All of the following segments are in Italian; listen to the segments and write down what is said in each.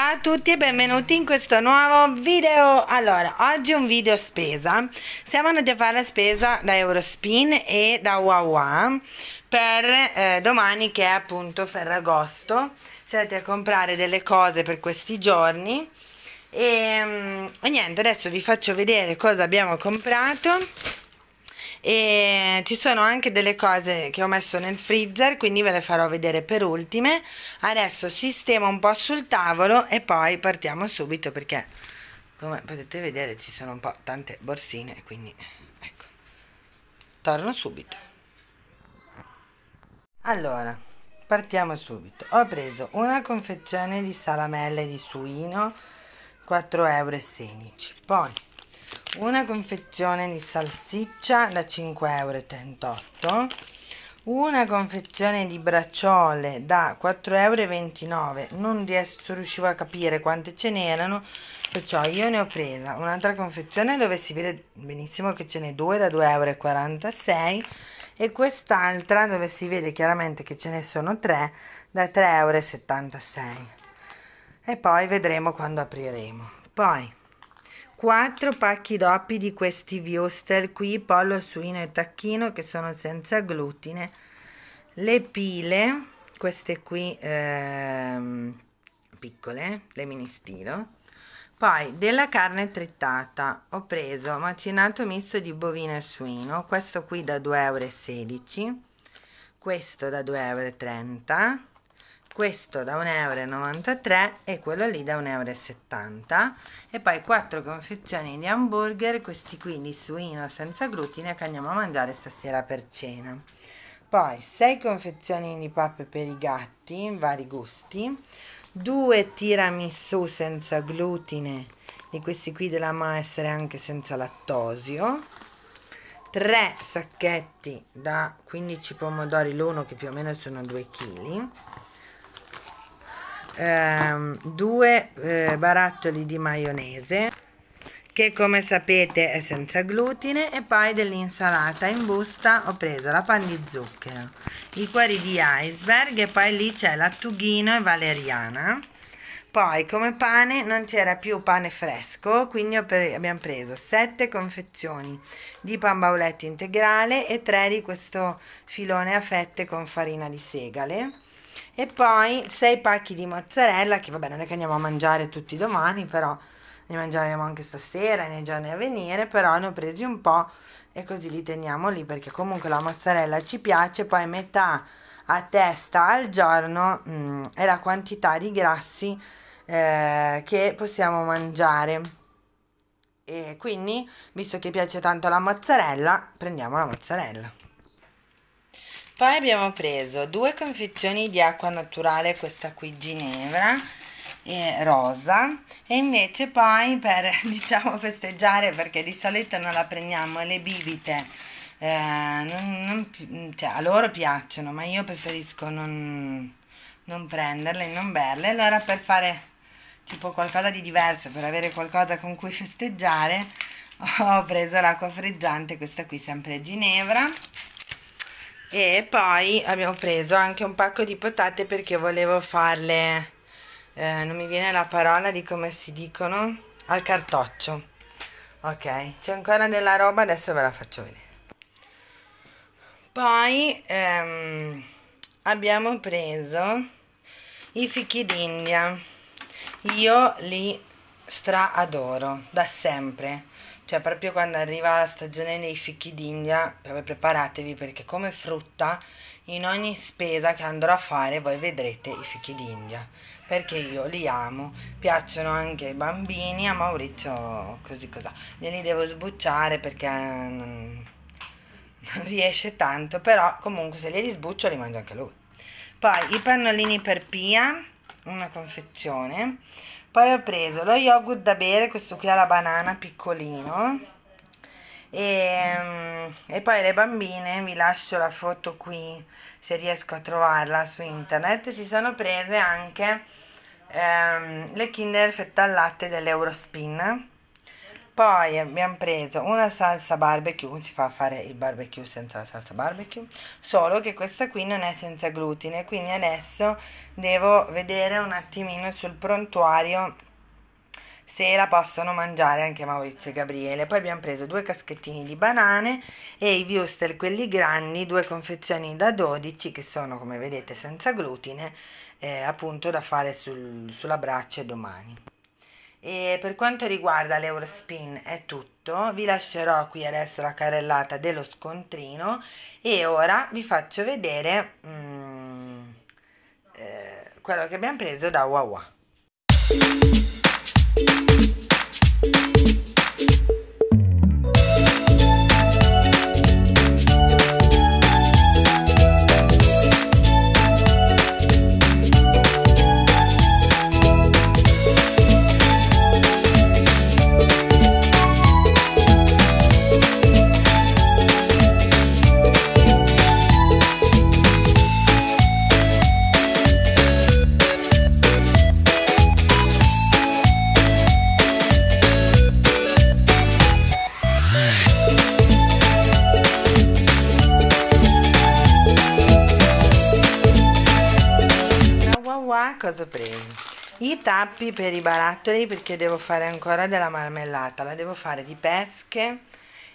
Ciao a tutti e benvenuti in questo nuovo video Allora, oggi un video spesa Siamo andati a fare la spesa da Eurospin e da Wawa Per eh, domani che è appunto Ferragosto Siamo andati a comprare delle cose per questi giorni e, ehm, e niente, adesso vi faccio vedere cosa abbiamo comprato e ci sono anche delle cose che ho messo nel freezer quindi ve le farò vedere per ultime adesso sistemo un po' sul tavolo e poi partiamo subito perché come potete vedere ci sono un po' tante borsine quindi ecco torno subito allora partiamo subito ho preso una confezione di salamelle di suino 4,16 euro poi una confezione di salsiccia da 5,38 euro, una confezione di bracciole da 4,29 euro, non riuscivo a capire quante ce n'erano, perciò io ne ho presa un'altra confezione dove si vede benissimo che ce n'è due da 2,46 euro e quest'altra dove si vede chiaramente che ce ne sono tre da 3,76 euro. E poi vedremo quando apriremo. Poi 4 pacchi doppi di questi Wuster qui, pollo, suino e tacchino che sono senza glutine. Le pile, queste qui ehm, piccole, le mini stilo. Poi della carne trittata ho preso macinato misto di bovino e suino, questo qui da 2,16 euro, questo da 2,30 euro questo da 1,93 euro e quello lì da 1,70 euro e poi 4 confezioni di hamburger questi qui di suino senza glutine che andiamo a mangiare stasera per cena poi 6 confezioni di pappe per i gatti in vari gusti 2 tiramisù senza glutine di questi qui della maestra anche senza lattosio 3 sacchetti da 15 pomodori l'uno che più o meno sono 2 kg ehm, due eh, barattoli di maionese che come sapete è senza glutine e poi dell'insalata in busta ho preso la pan di zucchero i cuori di iceberg e poi lì c'è lattughino e valeriana poi come pane non c'era più pane fresco, quindi abbiamo preso 7 confezioni di pan bauletto integrale e 3 di questo filone a fette con farina di segale e poi 6 pacchi di mozzarella che vabbè non è che andiamo a mangiare tutti domani però ne mangeremo anche stasera nei giorni a venire però ne ho presi un po' e così li teniamo lì perché comunque la mozzarella ci piace poi metà a testa al giorno mm, è la quantità di grassi eh, che possiamo mangiare e quindi visto che piace tanto la mozzarella prendiamo la mozzarella poi abbiamo preso due confezioni di acqua naturale questa qui ginevra e rosa e invece poi per diciamo festeggiare perché di solito non la prendiamo le bibite eh, non, non, cioè, a loro piacciono ma io preferisco non, non prenderle non berle allora per fare tipo qualcosa di diverso per avere qualcosa con cui festeggiare ho preso l'acqua freggiante questa qui sempre a Ginevra e poi abbiamo preso anche un pacco di patate perché volevo farle eh, non mi viene la parola di come si dicono al cartoccio ok c'è ancora della roba adesso ve la faccio vedere poi ehm, abbiamo preso i fichi d'india io li stra adoro da sempre cioè proprio quando arriva la stagione dei fichi d'India preparatevi perché come frutta in ogni spesa che andrò a fare voi vedrete i fichi d'India perché io li amo piacciono anche ai bambini a Maurizio così cos'ha glieli devo sbucciare perché non, non riesce tanto però comunque se li sbuccio li mangio anche lui poi i pannolini per Pia una confezione poi ho preso lo yogurt da bere, questo qui alla banana piccolino. E, mm, e poi le bambine, vi lascio la foto qui se riesco a trovarla su internet, si sono prese anche ehm, le Kinder fette al latte dell'Eurospin poi abbiamo preso una salsa barbecue, si fa fare il barbecue senza la salsa barbecue, solo che questa qui non è senza glutine, quindi adesso devo vedere un attimino sul prontuario se la possono mangiare anche Maurizio e Gabriele. Poi abbiamo preso due caschettini di banane e i Wuster, quelli grandi, due confezioni da 12 che sono come vedete senza glutine, eh, appunto da fare sul, sulla braccia domani. E per quanto riguarda l'Eurospin è tutto, vi lascerò qui adesso la carrellata dello scontrino e ora vi faccio vedere mm, eh, quello che abbiamo preso da Wawa. cosa ho preso i tappi per i barattoli perché devo fare ancora della marmellata la devo fare di pesche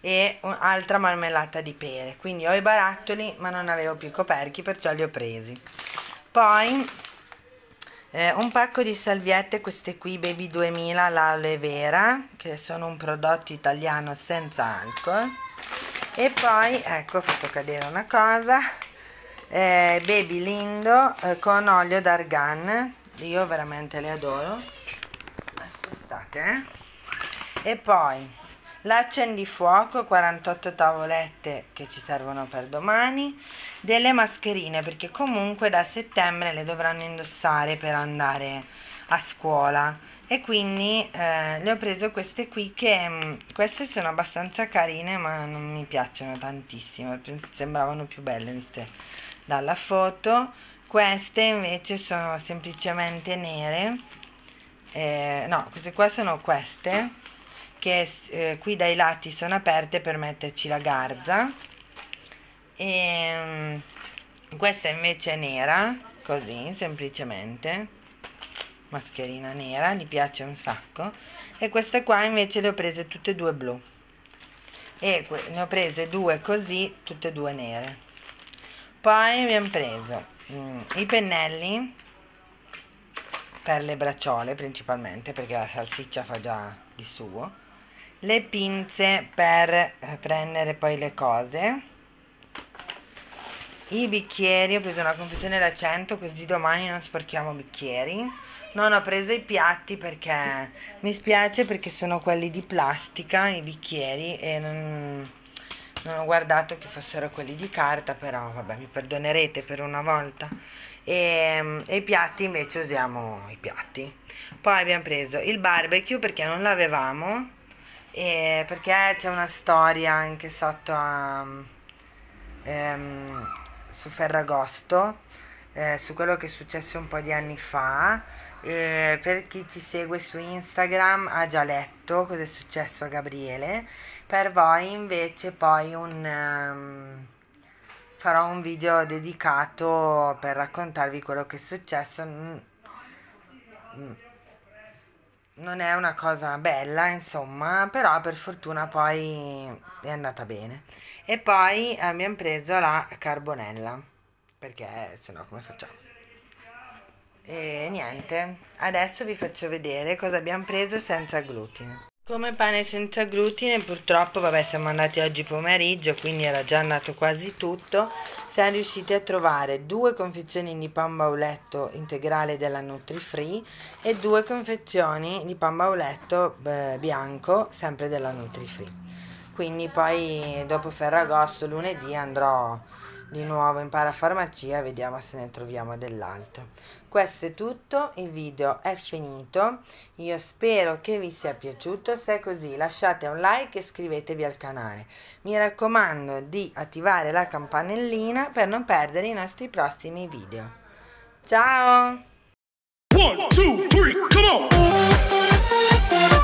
e un'altra marmellata di pere quindi ho i barattoli ma non avevo più i coperchi perciò li ho presi poi eh, un pacco di salviette queste qui baby 2000 l'aloe vera che sono un prodotto italiano senza alcol e poi ecco ho fatto cadere una cosa eh, Baby Lindo eh, con olio d'argan io veramente le adoro aspettate eh. e poi l'accendifuoco 48 tavolette che ci servono per domani delle mascherine perché comunque da settembre le dovranno indossare per andare a scuola e quindi eh, le ho preso queste qui che mh, mm, queste sono abbastanza carine ma non mi piacciono tantissimo sembravano più belle viste dalla foto queste invece sono semplicemente nere eh, no queste qua sono queste che eh, qui dai lati sono aperte per metterci la garza e ehm, questa invece è nera così semplicemente mascherina nera mi piace un sacco e queste qua invece le ho prese tutte e due blu e ne ho prese due così tutte e due nere poi abbiamo preso mm, i pennelli per le bracciole principalmente perché la salsiccia fa già di suo le pinze per eh, prendere poi le cose i bicchieri ho preso una confezione da 100 così domani non sporchiamo bicchieri non ho preso i piatti perché mi spiace perché sono quelli di plastica i bicchieri e non non ho guardato che fossero quelli di carta, però vabbè, mi perdonerete per una volta. E, ehm, e, i piatti invece usiamo i piatti. Poi abbiamo preso il barbecue perché non l'avevamo e perché c'è una storia anche sotto a, ehm, su Ferragosto eh, su quello che è successo un po' di anni fa. Eh, per chi ci segue su Instagram ha già letto cosa è successo a Gabriele per voi invece poi un, um, farò un video dedicato per raccontarvi quello che è successo non è una cosa bella insomma però per fortuna poi è andata bene e poi eh, abbiamo preso la carbonella perché se no come facciamo e niente adesso vi faccio vedere cosa abbiamo preso senza glutine come pane senza glutine, purtroppo, vabbè, siamo andati oggi pomeriggio, quindi era già andato quasi tutto. Siamo riusciti a trovare due confezioni di pan bauletto integrale della Nutri-Free e due confezioni di pan bauletto eh, bianco, sempre della Nutri-Free Quindi poi dopo Ferragosto, lunedì, andrò di nuovo in parafarmacia, vediamo se ne troviamo dell'altro. Questo è tutto, il video è finito, io spero che vi sia piaciuto, se è così lasciate un like e iscrivetevi al canale. Mi raccomando di attivare la campanellina per non perdere i nostri prossimi video. Ciao! One, two, three,